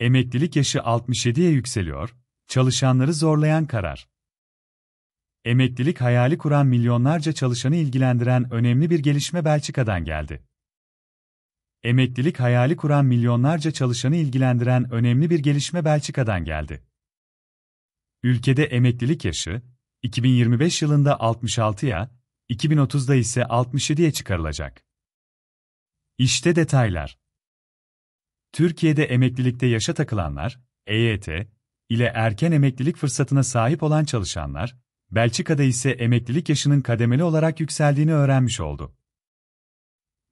Emeklilik yaşı 67'ye yükseliyor, çalışanları zorlayan karar. Emeklilik hayali kuran milyonlarca çalışanı ilgilendiren önemli bir gelişme Belçika'dan geldi. Emeklilik hayali kuran milyonlarca çalışanı ilgilendiren önemli bir gelişme Belçika'dan geldi. Ülkede emeklilik yaşı 2025 yılında 66'ya, 2030'da ise 67'ye çıkarılacak. İşte detaylar. Türkiye'de emeklilikte yaşa takılanlar, EYT ile erken emeklilik fırsatına sahip olan çalışanlar, Belçika'da ise emeklilik yaşının kademeli olarak yükseldiğini öğrenmiş oldu.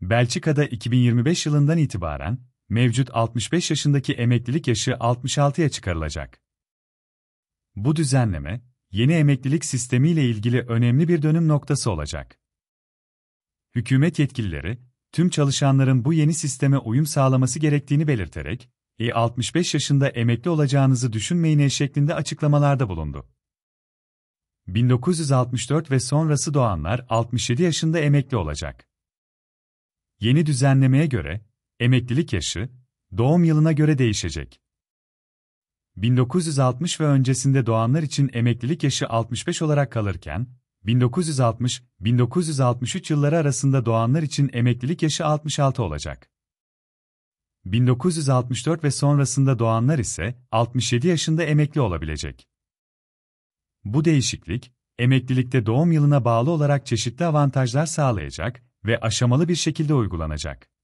Belçika'da 2025 yılından itibaren mevcut 65 yaşındaki emeklilik yaşı 66'ya çıkarılacak. Bu düzenleme, yeni emeklilik sistemiyle ilgili önemli bir dönüm noktası olacak. Hükümet yetkilileri, tüm çalışanların bu yeni sisteme uyum sağlaması gerektiğini belirterek, e 65 yaşında emekli olacağınızı düşünmeyin şeklinde açıklamalarda bulundu. 1964 ve sonrası doğanlar 67 yaşında emekli olacak. Yeni düzenlemeye göre emeklilik yaşı doğum yılına göre değişecek. 1960 ve öncesinde doğanlar için emeklilik yaşı 65 olarak kalırken 1960-1963 yılları arasında doğanlar için emeklilik yaşı 66 olacak. 1964 ve sonrasında doğanlar ise 67 yaşında emekli olabilecek. Bu değişiklik, emeklilikte doğum yılına bağlı olarak çeşitli avantajlar sağlayacak ve aşamalı bir şekilde uygulanacak.